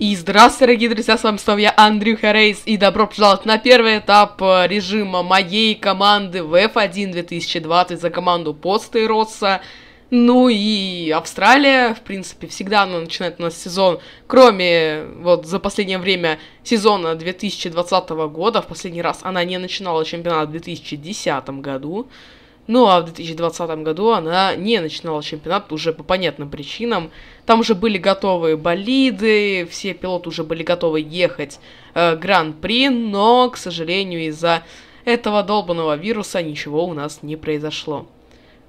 И здравствуйте, дорогие друзья, с вами снова я, Андрюха Рейс, и добро пожаловать на первый этап э, режима моей команды в F1 2020 за команду Поста и Росса. Ну и Австралия, в принципе, всегда она начинает у нас сезон, кроме вот за последнее время сезона 2020 года, в последний раз она не начинала чемпионат в 2010 году. Ну а в 2020 году она не начинала чемпионат уже по понятным причинам. Там уже были готовые болиды, все пилоты уже были готовы ехать э, Гран-при, но, к сожалению, из-за этого долбанного вируса ничего у нас не произошло.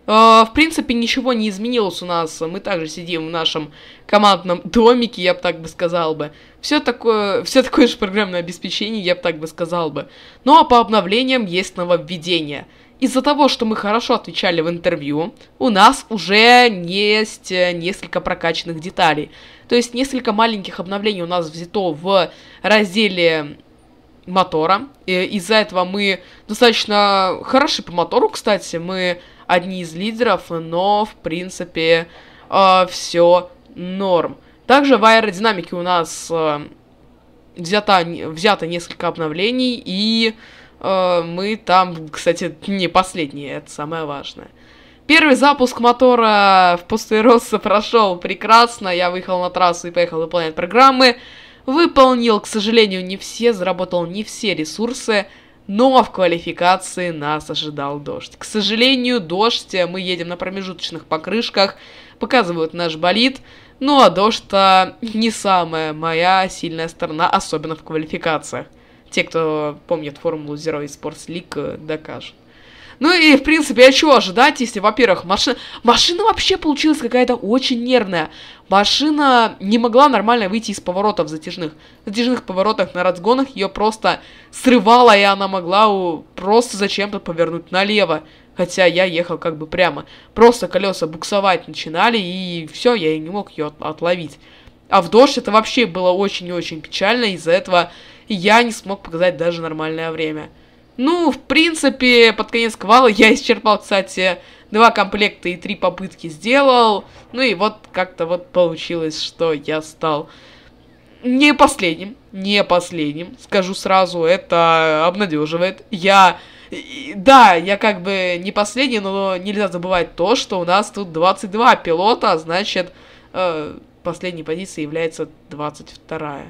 Э, в принципе, ничего не изменилось у нас. Мы также сидим в нашем командном домике, я бы так бы сказал бы. Все такое, все такое же программное обеспечение, я бы так бы сказал бы. Ну а по обновлениям есть нововведение – из-за того, что мы хорошо отвечали в интервью, у нас уже есть э, несколько прокачанных деталей. То есть несколько маленьких обновлений у нас взято в разделе мотора. Из-за этого мы достаточно хороши по мотору, кстати. Мы одни из лидеров, но, в принципе, э, все норм. Также в аэродинамике у нас э, взято, взято несколько обновлений и... Э, мы там, кстати, не последние, это самое важное. Первый запуск мотора в Пустыросса прошел прекрасно. Я выехал на трассу и поехал выполнять программы. Выполнил, к сожалению, не все, заработал не все ресурсы, но в квалификации нас ожидал дождь. К сожалению, дождь, мы едем на промежуточных покрышках, показывают наш болид, ну а дождь-то не самая моя сильная сторона, особенно в квалификациях. Те, кто помнит формулу Zero Sports League, э, докажут. Ну и, в принципе, а чего ожидать, если, во-первых, машина... Машина вообще получилась какая-то очень нервная. Машина не могла нормально выйти из поворотов затяжных. В затяжных поворотах на разгонах ее просто срывало, и она могла у... просто зачем-то повернуть налево. Хотя я ехал как бы прямо. Просто колеса буксовать начинали, и все, я и не мог ее от отловить. А в дождь это вообще было очень и очень печально, из-за этого я не смог показать даже нормальное время. Ну, в принципе, под конец квала я исчерпал, кстати, два комплекта и три попытки сделал. Ну и вот как-то вот получилось, что я стал не последним, не последним, скажу сразу, это обнадеживает. Я, да, я как бы не последний, но нельзя забывать то, что у нас тут 22 пилота, значит, э, последней позиции является 22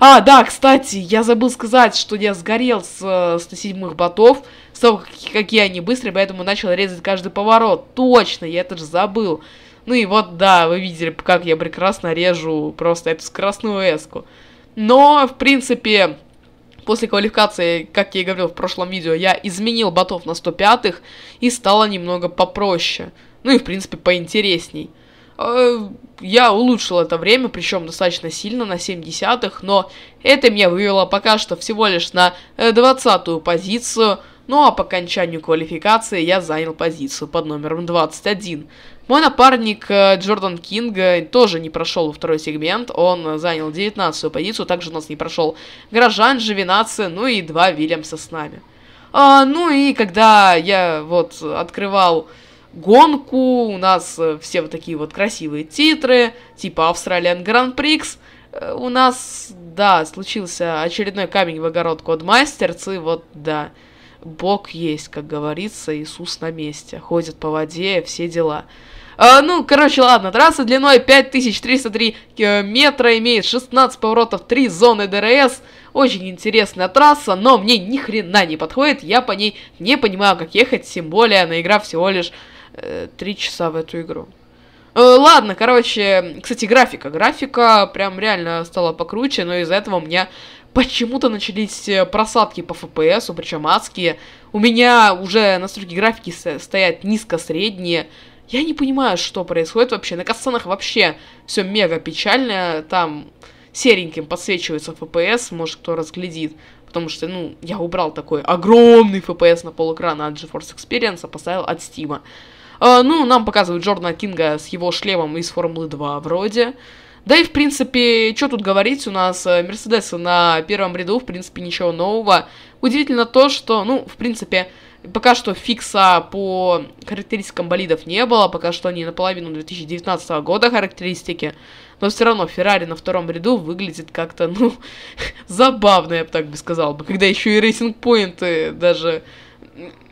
А, да, кстати, я забыл сказать, что я сгорел с 107-х э, ботов, с того, какие они быстрые, поэтому начал резать каждый поворот. Точно, я это же забыл. Ну и вот, да, вы видели, как я прекрасно режу просто эту скоростную эску. Но, в принципе, после квалификации, как я и говорил в прошлом видео, я изменил ботов на 105-х и стало немного попроще. Ну и, в принципе, поинтересней. Э, я улучшил это время, причем достаточно сильно, на 7 десятых, но это меня вывело пока что всего лишь на 20 э, позицию, ну а по окончанию квалификации я занял позицию под номером 21. Мой напарник э, Джордан Кинг тоже не прошел второй сегмент, он занял 19 позицию, также у нас не прошел Грожан, Живинация, ну и два Вильямса с нами. А, ну и когда я вот открывал гонку, у нас э, все вот такие вот красивые титры, типа австралиан Grand прикс э, У нас, да, случился очередной камень в огород Кодмастерс, и вот, да, Бог есть, как говорится, Иисус на месте, ходит по воде, все дела. А, ну, короче, ладно, трасса длиной 5303 э, метра, имеет 16 поворотов, 3 зоны ДРС. Очень интересная трасса, но мне ни хрена не подходит, я по ней не понимаю, как ехать, тем более она игра всего лишь 3 э, часа в эту игру. Э, ладно, короче, кстати, графика. Графика прям реально стала покруче, но из-за этого у меня почему-то начались э, просадки по FPS, причем адские. У меня уже настройки графики стоят низко-средние. Я не понимаю, что происходит вообще. На касценах вообще все мега печально. Там сереньким подсвечивается FPS, может кто разглядит. Потому что, ну, я убрал такой огромный FPS на полэкрана от GeForce Experience, а поставил от Steam. Э, ну, нам показывают Джордана Кинга с его шлемом из Формулы 2 вроде. Да и, в принципе, что тут говорить, у нас э, Мерседесы на первом ряду, в принципе, ничего нового. Удивительно то, что, ну, в принципе, пока что фикса по характеристикам болидов не было, пока что они наполовину 2019 года характеристики, но все равно Феррари на втором ряду выглядит как-то, ну, забавно, я бы так бы сказал бы, когда еще и рейтинг-поинты даже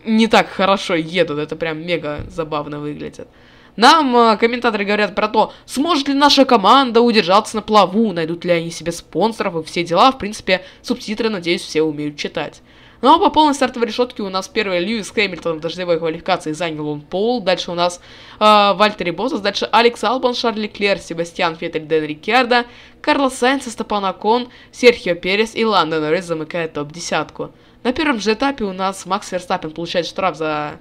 не так хорошо едут. Это прям мега забавно выглядит. Нам э, комментаторы говорят про то, сможет ли наша команда удержаться на плаву, найдут ли они себе спонсоров и все дела. В принципе, субтитры, надеюсь, все умеют читать. Ну а по полной стартовой решетке у нас первый Льюис Хэмилтон в дождевой квалификации занял он Пол, дальше у нас э, Вальтери Боссес, дальше Алекс Албан, Шарли Клер, Себастьян Феттель, Дэн Рикьярдо, Карлос Сайнс, Степан Акон, Серхио Перес и Ландон Рейс замыкает топ-десятку. На первом же этапе у нас Макс Верстаппин получает штраф за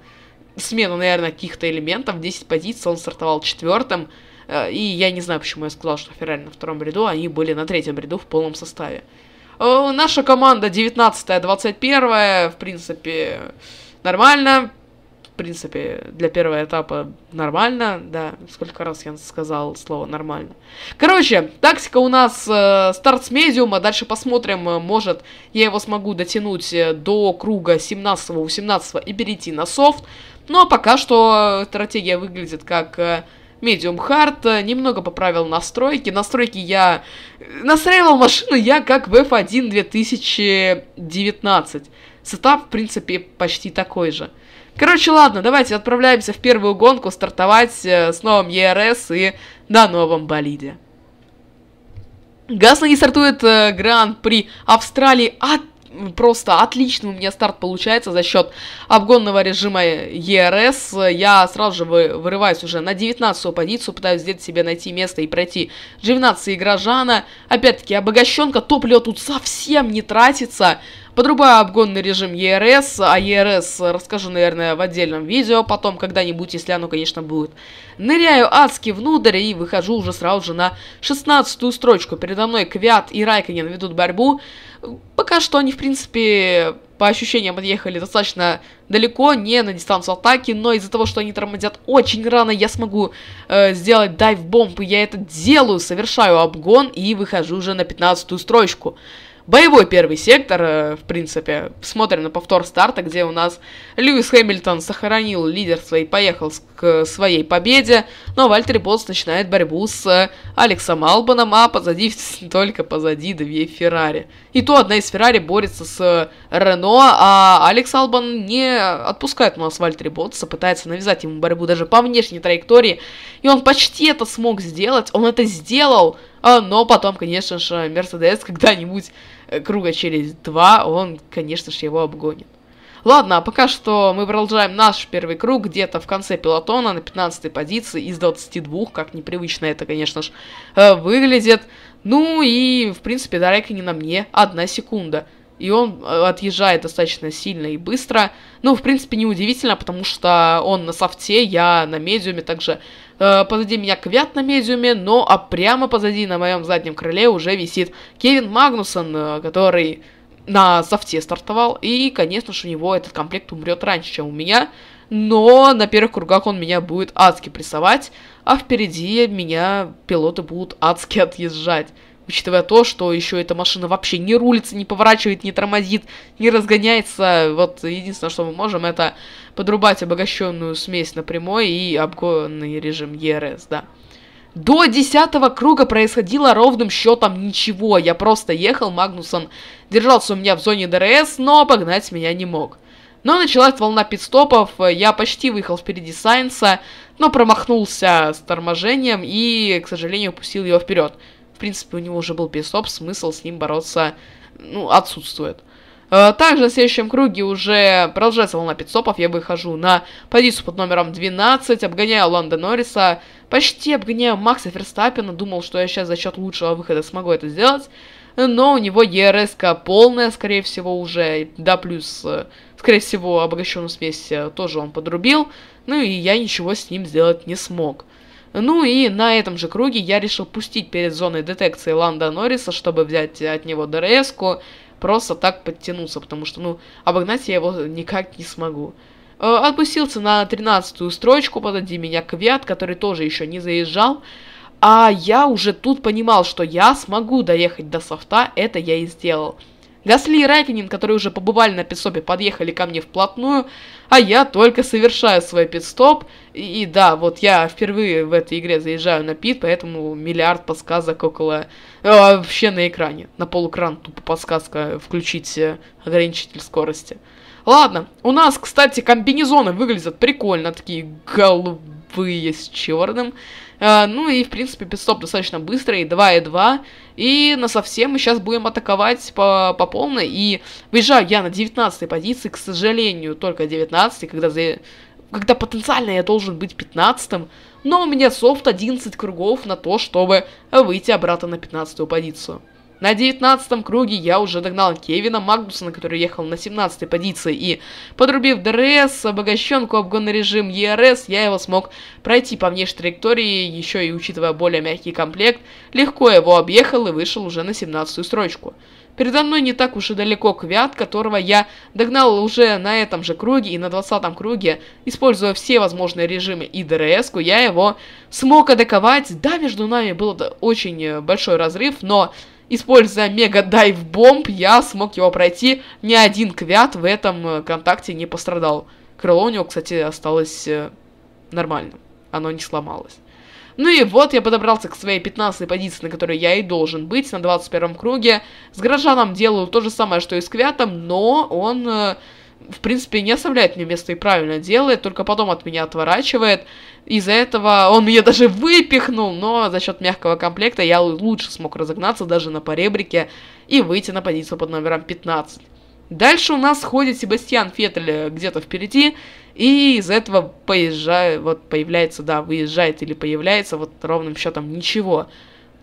смену, наверное, каких-то элементов. 10 позиций, он стартовал четвертым. Э, и я не знаю, почему я сказал, что Феррари на втором ряду, а они были на третьем ряду в полном составе. Э, наша команда 19-21, в принципе, нормально принципе, для первого этапа нормально, да, сколько раз я сказал слово нормально. Короче, тактика у нас э, старт с медиума, дальше посмотрим, э, может, я его смогу дотянуть э, до круга 17-18 и перейти на софт, но ну, а пока что стратегия выглядит как... Э, Medium э, немного поправил настройки. Настройки я... Настраивал машину я как в F1 2019. Сетап, в принципе, почти такой же. Короче, ладно, давайте отправляемся в первую гонку стартовать э, с новым ЕРС и на новом болиде. Гасли не стартует э, Гран-при Австралии от просто отлично у меня старт получается за счет обгонного режима ЕРС. Я сразу же вырываюсь уже на 19-ю позицию, пытаюсь где-то себе найти место и пройти 19 и Грожана. Опять-таки, обогащенка, топливо тут совсем не тратится. Подрубаю обгонный режим ERS, а ERS расскажу, наверное, в отдельном видео потом когда-нибудь, если оно, конечно, будет. Ныряю адски внутрь и выхожу уже сразу же на 16 строчку. Передо мной Квят и Райканин ведут борьбу. Пока что они, в принципе, по ощущениям отъехали достаточно далеко, не на дистанцию атаки, но из-за того, что они тормозят очень рано, я смогу э, сделать дайв-бомб, и я это делаю, совершаю обгон и выхожу уже на 15 строчку боевой первый сектор, э, в принципе. Смотрим на повтор старта, где у нас Льюис Хэмилтон сохранил лидерство и поехал к своей победе, но Вальтер Ботс начинает борьбу с э, Алексом Албаном, а позади, только позади две Феррари. И то одна из Феррари борется с э, Рено, а Алекс Албан не отпускает у нас Вальтер Ботса, пытается навязать ему борьбу даже по внешней траектории, и он почти это смог сделать, он это сделал, но потом, конечно же, Мерседес когда-нибудь круга через два он, конечно же, его обгонит. Ладно, а пока что мы продолжаем наш первый круг где-то в конце пилотона на 15 позиции из 22, как непривычно это, конечно же, э, выглядит. Ну и, в принципе, Дарайка не на мне, одна секунда и он э, отъезжает достаточно сильно и быстро. Ну, в принципе, неудивительно, потому что он на софте, я на медиуме, также э, позади меня квят на медиуме, но а прямо позади на моем заднем крыле уже висит Кевин Магнусон, э, который на софте стартовал, и, конечно же, у него этот комплект умрет раньше, чем у меня, но на первых кругах он меня будет адски прессовать, а впереди меня пилоты будут адски отъезжать учитывая то, что еще эта машина вообще не рулится, не поворачивает, не тормозит, не разгоняется. Вот единственное, что мы можем, это подрубать обогащенную смесь на и обгонный режим ЕРС, да. До десятого круга происходило ровным счетом ничего. Я просто ехал, Магнусон держался у меня в зоне ДРС, но обогнать меня не мог. Но началась волна пидстопов, я почти выехал впереди Сайнса, но промахнулся с торможением и, к сожалению, пустил его вперед. В принципе, у него уже был песоп, смысл с ним бороться ну, отсутствует. Э, также в следующем круге уже продолжается волна пидсопов. Я выхожу на позицию под номером 12, обгоняю Ланда Норриса, почти обгоняю Макса Ферстаппина. Думал, что я сейчас за счет лучшего выхода смогу это сделать. Но у него ерс полная, скорее всего, уже. Да, плюс, э, скорее всего, обогащенную смесь э, тоже он подрубил. Ну и я ничего с ним сделать не смог. Ну и на этом же круге я решил пустить перед зоной детекции Ланда Норриса, чтобы взять от него дрс просто так подтянуться, потому что, ну, обогнать я его никак не смогу. Э, отпустился на 13-ю строчку, подойди меня Квят, который тоже еще не заезжал. А я уже тут понимал, что я смогу доехать до софта, это я и сделал. Гасли и Райкинин, которые уже побывали на пидстопе, подъехали ко мне вплотную, а я только совершаю свой пидстоп. И, и да, вот я впервые в этой игре заезжаю на пит, поэтому миллиард подсказок около... Э, вообще на экране, на полукран тупо подсказка «включить э, ограничитель скорости». Ладно, у нас, кстати, комбинезоны выглядят прикольно, такие голубые с черным. А, ну и, в принципе, пидстоп достаточно быстрый, 2 и 2. И на совсем мы сейчас будем атаковать по, по полной. И выезжаю я на 19 позиции, к сожалению, только 19 когда, за... когда потенциально я должен быть 15-м. Но у меня софт 11 кругов на то, чтобы выйти обратно на 15-ю позицию. На 19 круге я уже догнал Кевина Магнусона, который ехал на 17 позиции, и, подрубив ДРС, обогащенку, обгонный режим ЕРС, я его смог пройти по внешней траектории, еще и учитывая более мягкий комплект, легко его объехал и вышел уже на 17 строчку. Передо мной не так уж и далеко Квят, которого я догнал уже на этом же круге и на 20 круге, используя все возможные режимы и дрс я его смог атаковать. Да, между нами был очень э, большой разрыв, но Используя мега дайв бомб, я смог его пройти. Ни один квят в этом э, контакте не пострадал. Крыло у него, кстати, осталось э, нормальным. Оно не сломалось. Ну и вот я подобрался к своей 15 позиции, на которой я и должен быть на 21 круге. С горожаном делаю то же самое, что и с Квятом, но он э, в принципе, не оставляет мне места и правильно делает, только потом от меня отворачивает. Из-за этого он меня даже выпихнул, но за счет мягкого комплекта я лучше смог разогнаться даже на поребрике и выйти на позицию под номером 15. Дальше у нас ходит Себастьян Феттель э, где-то впереди, и из этого поезжает, вот появляется, да, выезжает или появляется, вот ровным счетом ничего.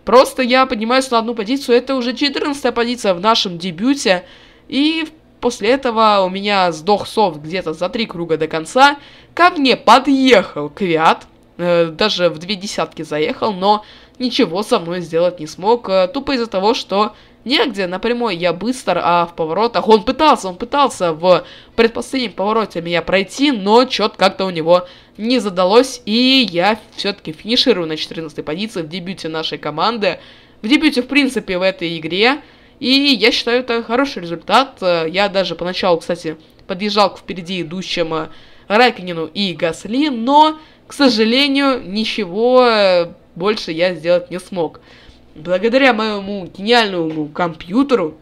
Просто я поднимаюсь на одну позицию, это уже 14 позиция в нашем дебюте, и в После этого у меня сдох софт где-то за три круга до конца. Ко мне подъехал Квят, э, даже в две десятки заехал, но ничего со мной сделать не смог, э, тупо из-за того, что негде на я быстр, а в поворотах он пытался, он пытался в предпоследнем повороте меня пройти, но что-то как-то у него не задалось, и я все-таки финиширую на 14 позиции в дебюте нашей команды. В дебюте, в принципе, в этой игре и я считаю, это хороший результат. Э, я даже поначалу, кстати, подъезжал к впереди идущим э, Райкинину и Гасли, но, к сожалению, ничего э, больше я сделать не смог. Благодаря моему гениальному компьютеру,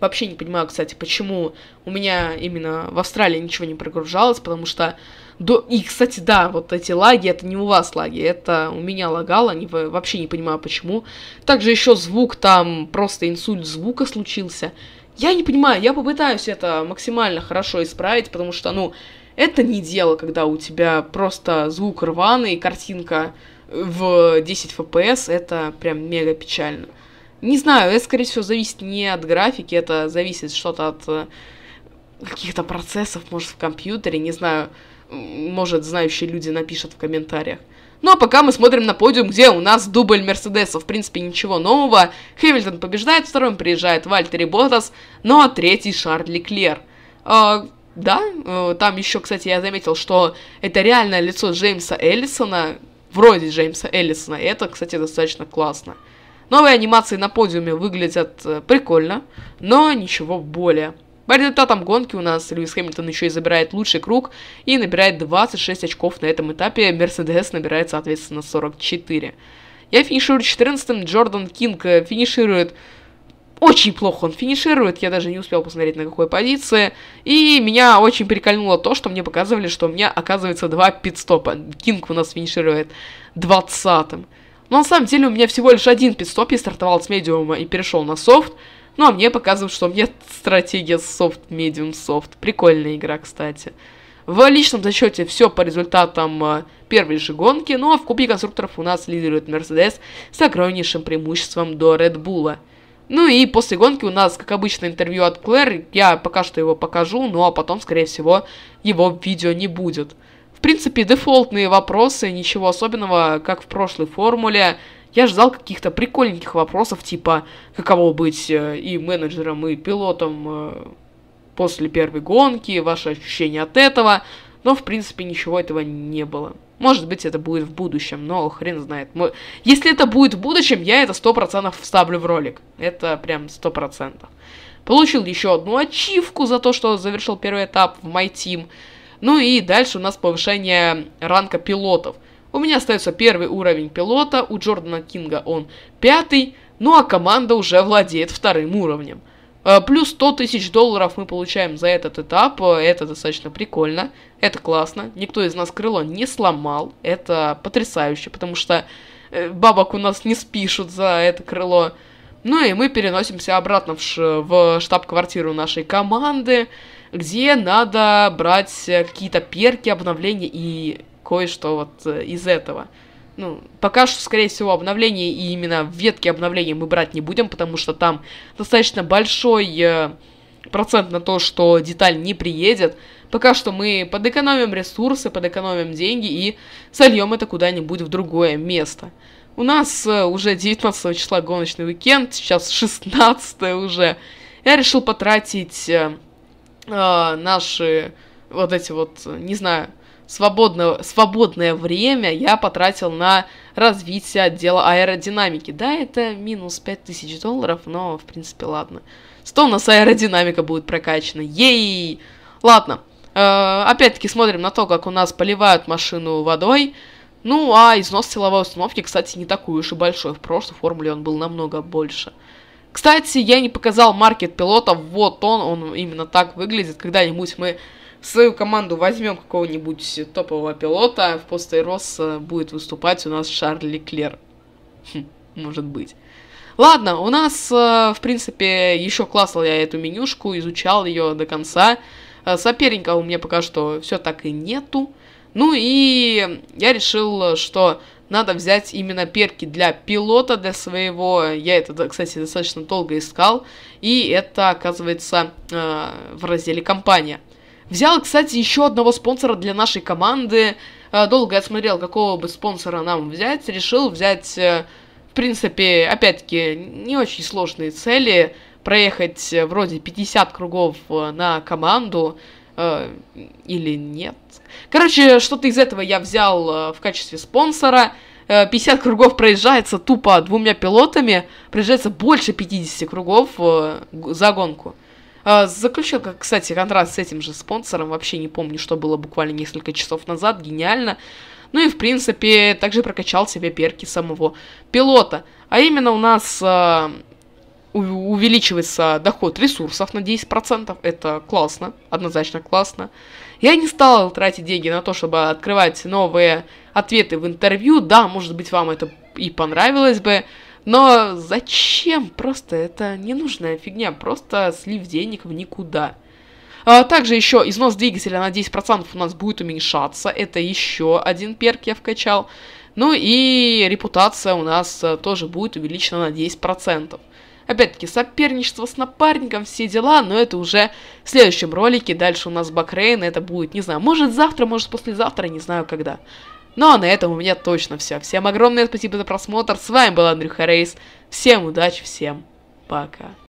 Вообще не понимаю, кстати, почему у меня именно в Австралии ничего не прогружалось, потому что... До... И, кстати, да, вот эти лаги, это не у вас лаги, это у меня лагало, не... вообще не понимаю, почему. Также еще звук там, просто инсульт звука случился. Я не понимаю, я попытаюсь это максимально хорошо исправить, потому что, ну, это не дело, когда у тебя просто звук рваный, картинка в 10 FPS, это прям мега печально. Не знаю, это, скорее всего, зависит не от графики, это зависит что-то от э, каких-то процессов, может, в компьютере, не знаю, может, знающие люди напишут в комментариях. Ну а пока мы смотрим на подиум, где у нас дубль Мерседеса, в принципе, ничего нового. Хэмилтон побеждает, вторым приезжает Вальтери Ботас, ну а третий Шарль Леклер. А, да, э, там еще, кстати, я заметил, что это реальное лицо Джеймса Эллисона, вроде Джеймса Эллисона, это, кстати, достаточно классно. Новые анимации на подиуме выглядят э, прикольно, но ничего более. По результатам гонки у нас Льюис Хэмилтон еще и забирает лучший круг и набирает 26 очков на этом этапе. Мерседес набирает, соответственно, 44. Я финиширую 14-м, Джордан Кинг э, финиширует очень плохо он финиширует, я даже не успел посмотреть на какой позиции, и меня очень прикольнуло то, что мне показывали, что у меня оказывается два пидстопа. Кинг у нас финиширует 20-м. Но на самом деле у меня всего лишь один пидстоп, я стартовал с медиума и перешел на софт. Ну а мне показывают, что у меня стратегия софт, медиум, софт. Прикольная игра, кстати. В личном зачете все по результатам э, первой же гонки, ну а в Кубке Конструкторов у нас лидирует Мерседес с огромнейшим преимуществом до Red Bull. Ну и после гонки у нас, как обычно, интервью от Клэр, я пока что его покажу, ну а потом, скорее всего, его видео не будет. В принципе, дефолтные вопросы, ничего особенного, как в прошлой формуле. Я ждал каких-то прикольненьких вопросов, типа, каково быть э, и менеджером, и пилотом э, после первой гонки, ваши ощущения от этого. Но, в принципе, ничего этого не было. Может быть, это будет в будущем, но хрен знает. Мы... Если это будет в будущем, я это сто процентов вставлю в ролик. Это прям сто процентов. Получил еще одну ачивку за то, что завершил первый этап в My Team. Ну и дальше у нас повышение ранга пилотов. У меня остается первый уровень пилота, у Джордана Кинга он пятый, ну а команда уже владеет вторым уровнем. Э, плюс 100 тысяч долларов мы получаем за этот этап, э, это достаточно прикольно, это классно. Никто из нас крыло не сломал, это потрясающе, потому что э, бабок у нас не спишут за это крыло. Ну и мы переносимся обратно в штаб-квартиру нашей команды где надо брать какие-то перки, обновления и кое-что вот э, из этого. Ну, пока что, скорее всего, обновления и именно ветки обновления мы брать не будем, потому что там достаточно большой э, процент на то, что деталь не приедет. Пока что мы подэкономим ресурсы, подэкономим деньги и сольем это куда-нибудь в другое место. У нас э, уже 19 числа гоночный уикенд, сейчас 16 уже. Я решил потратить э, наши вот эти вот, не знаю, свободное, свободное время я потратил на развитие отдела аэродинамики. Да, это минус 5000 долларов, но, в принципе, ладно. 100 у нас аэродинамика будет прокачана. Ей! Ладно. Э, опять-таки смотрим на то, как у нас поливают машину водой. Ну, а износ силовой установки, кстати, не такой уж и большой. В прошлой формуле он был намного больше. Кстати, я не показал маркет пилотов, вот он, он именно так выглядит. Когда-нибудь мы в свою команду возьмем какого-нибудь топового пилота, в посте Рос будет выступать у нас Шарли Клер, Хм, может быть. Ладно, у нас, э, в принципе, еще классно я эту менюшку, изучал ее до конца. Э, соперника у меня пока что все так и нету. Ну и я решил, что надо взять именно перки для пилота, для своего. Я это, кстати, достаточно долго искал. И это, оказывается, э, в разделе «Компания». Взял, кстати, еще одного спонсора для нашей команды. Э, долго я смотрел, какого бы спонсора нам взять. Решил взять, э, в принципе, опять-таки, не очень сложные цели. Проехать э, вроде 50 кругов на команду – Э, или нет. Короче, что-то из этого я взял э, в качестве спонсора. 50 э, кругов проезжается тупо двумя пилотами, проезжается больше 50 кругов за гонку. Э, заключил, кстати, контраст с этим же спонсором, вообще не помню, что было буквально несколько часов назад, гениально. Ну и, в принципе, также прокачал себе перки самого пилота. А именно у нас увеличивается доход ресурсов на 10%. Это классно, однозначно классно. Я не стала тратить деньги на то, чтобы открывать новые ответы в интервью. Да, может быть, вам это и понравилось бы. Но зачем? Просто это ненужная фигня. Просто слив денег в никуда. А также еще износ двигателя на 10% у нас будет уменьшаться. Это еще один перк я вкачал. Ну и репутация у нас э, тоже будет увеличена на 10%. Опять-таки, соперничество с напарником, все дела, но это уже в следующем ролике. Дальше у нас Бакрейн, это будет, не знаю, может завтра, может послезавтра, не знаю когда. Ну а на этом у меня точно все. Всем огромное спасибо за просмотр, с вами был Андрюха Рейс. Всем удачи, всем пока.